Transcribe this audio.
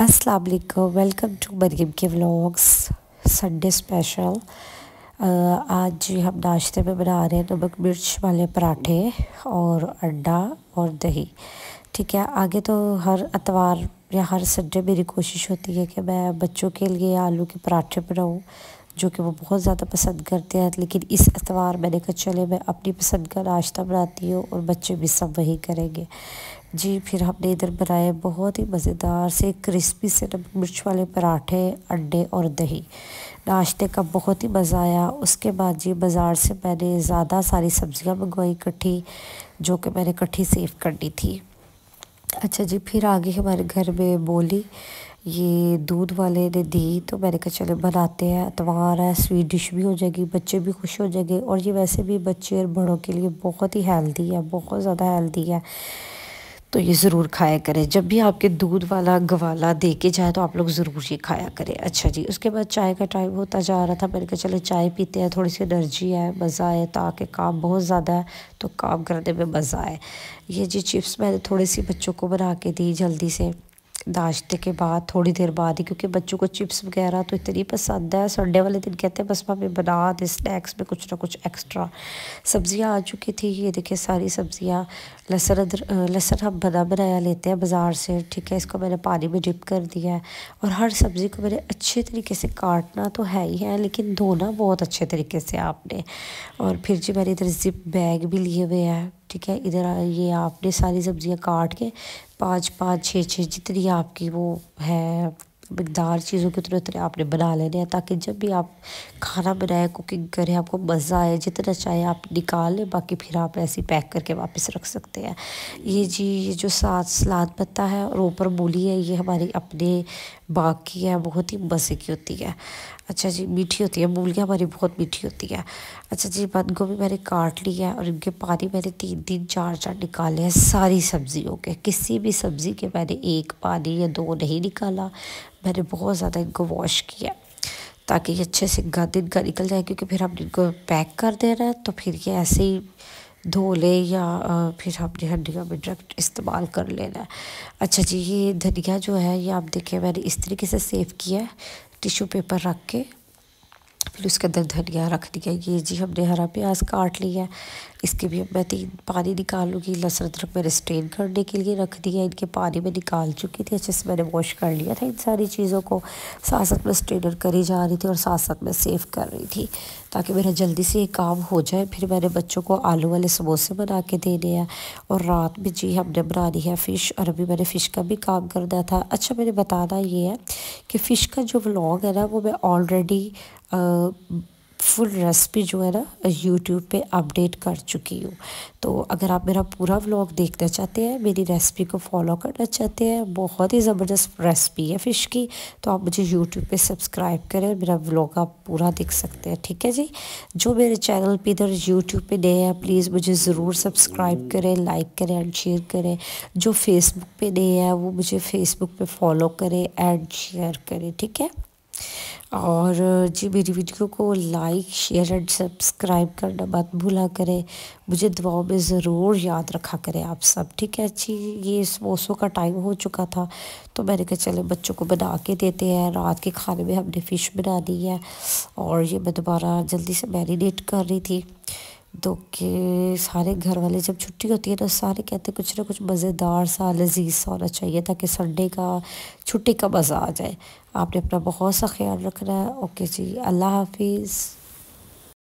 अस्सलाम वालेकुम welcome to Maryam के व्लॉग्स संडे स्पेशल आज हम नाश्ते में बना रहे हैं नमक मिर्च वाले पराठे और अंडा और दही ठीक है आगे तो हर अतवार या हर संडे मेरी कोशिश होती है कि मैं बच्चों के लिए आलू के पराठे बनाऊँ जो कि वो बहुत ज़्यादा पसंद करते हैं लेकिन इस अतवार मैंने कहा चले मैं अपनी पसंद का नाश्ता बनाती हूँ और बच्चे भी सब वही करेंगे जी फिर हमने इधर बनाए बहुत ही मज़ेदार से क्रिस्पी से नमक मिर्च वाले पराठे अंडे और दही नाश्ते का बहुत ही मज़ा आया उसके बाद जी बाज़ार से मैंने ज़्यादा सारी सब्ज़ियाँ मंगवाई इकट्ठी जो कि मैंने इकट्ठी सेव करनी थी अच्छा जी फिर आगे हमारे घर में बोली ये दूध वाले ने दी तो मैंने कहा चलो बनाते हैं अतवार है स्वीट डिश भी हो जाएगी बच्चे भी खुश हो जाएंगे और ये वैसे भी बच्चे और बड़ों के लिए बहुत ही हेल्दी है बहुत ज़्यादा हेल्दी है तो ये ज़रूर खाया करें जब भी आपके दूध वाला गवाला दे के जाए तो आप लोग ज़रूर ये खाया करें अच्छा जी उसके बाद चाय का टाइम होता जा रहा था मैंने कहा चलो चाय पीते हैं थोड़ी सी एनर्जी है मज़ा आए ताकि काम बहुत ज़्यादा है तो काम करने में मज़ा आए ये जी चिप्स मैंने थोड़ी सी बच्चों को बना के दी जल्दी से नाश्ते के बाद थोड़ी देर बाद ही क्योंकि बच्चों को चिप्स वगैरह तो इतनी पसंद है संडे वाले दिन कहते हैं बस मम्मी बना दे स्नैक्स में कुछ ना कुछ एक्स्ट्रा सब्जियां आ चुकी थी ये देखिए सारी सब्जियां लहसन अदर लहसन हम बना बनाया लेते हैं बाज़ार से ठीक है इसको मैंने पानी में डिप कर दिया है और हर सब्ज़ी को मैंने अच्छे तरीके से काटना तो है ही है लेकिन धोना बहुत अच्छे तरीके से आपने और फिर जी मैंने इधर जिप बैग भी लिए हुए हैं ठीक है इधर ये आपने सारी सब्ज़ियाँ काट के पाँच पाँच छः छः जितनी आपकी वो है मकदार चीज़ों के उतने उतने आपने बना लेने हैं ताकि जब भी आप खाना बनाएं कुकिंग करें आपको मज़ा आए जितना चाहे आप निकाल लें बाकी फिर आप ऐसे पैक करके वापस रख सकते हैं ये जी ये जो सात सलाद पत्ता है और ऊपर मूली है ये हमारी अपने बाग की है बहुत ही मज़े की होती है अच्छा जी मीठी होती है मूलियाँ हमारी बहुत मीठी होती है अच्छा जी बंद गोभी मैंने काट ली है और इनके पानी मैंने तीन तीन चार चार निकाले हैं सारी सब्जियों के किसी भी सब्ज़ी के मैंने एक पानी या दो नहीं निकाला मैंने बहुत ज़्यादा इनको वॉश किया ताकि ये अच्छे से गंद इनका निकल जाए क्योंकि फिर हमने इनको पैक कर देना हैं तो फिर ये ऐसे ही धो ले या फिर हमने हड्डियों में डायरेक्ट इस्तेमाल कर लेना अच्छा जी ये धनिया जो है ये आप देखिए मैंने इस तरीके से सेव किया है टिश्यू पेपर रख के फिर उसके अंदर धनिया रख दिया ये जी हमने हरा प्याज काट लिया इसके भी मैं तीन पानी निकालूंगी लहसुन अदरक मैंने स्ट्रेन करने के लिए रख दिया इनके पानी में निकाल चुकी थी अच्छे से मैंने वॉश कर लिया था इन सारी चीज़ों को साथ साथ मैं स्ट्रेनर करी जा रही थी और साथ साथ मैं सेव कर रही थी ताकि मेरा जल्दी से ये काम हो जाए फिर मैंने बच्चों को आलू वाले समोसे बना के देने हैं और रात में जी हमने बनानी है फ़िश और अभी मैंने फ़िश का भी काम करना था अच्छा मैंने बताना ये है कि फ़िश का जो व्लॉग है ना वो मैं ऑलरेडी फुल रेसिपी जो है ना यूट्यूब पे अपडेट कर चुकी हूँ तो अगर आप मेरा पूरा व्लॉग देखना चाहते हैं मेरी रेसिपी को फॉलो करना चाहते हैं बहुत ही ज़बरदस्त रेसिपी है फ़िश की तो आप मुझे यूट्यूब पे सब्सक्राइब करें और मेरा व्लॉग आप पूरा देख सकते हैं ठीक है जी जो मेरे चैनल पे इधर यूट्यूब पे नए हैं प्लीज़ मुझे ज़रूर सब्सक्राइब करें लाइक करें एंड शेयर करें जो फेसबुक पर नए हैं वो मुझे फेसबुक पर फॉलो करें एंड शेयर करें ठीक है और जी मेरी वीडियो को लाइक शेयर एंड सब्सक्राइब करना मत भूला करें मुझे दुआओं में ज़रूर याद रखा करें आप सब ठीक है अच्छी ये समोसों का टाइम हो चुका था तो मैंने कहा चले बच्चों को बना के देते हैं रात के खाने में हमने फ़िश बना दी है और ये मैं दोबारा जल्दी से मैरिनेट कर रही थी तो कि सारे घर वाले जब छुट्टी होती है तो सारे कहते कुछ ना कुछ मज़ेदार सा लजीज सा होना चाहिए ताकि संडे का छुट्टी का मज़ा आ जाए आपने अपना बहुत सा ख्याल रखना है ओके जी अल्लाह हाफिज़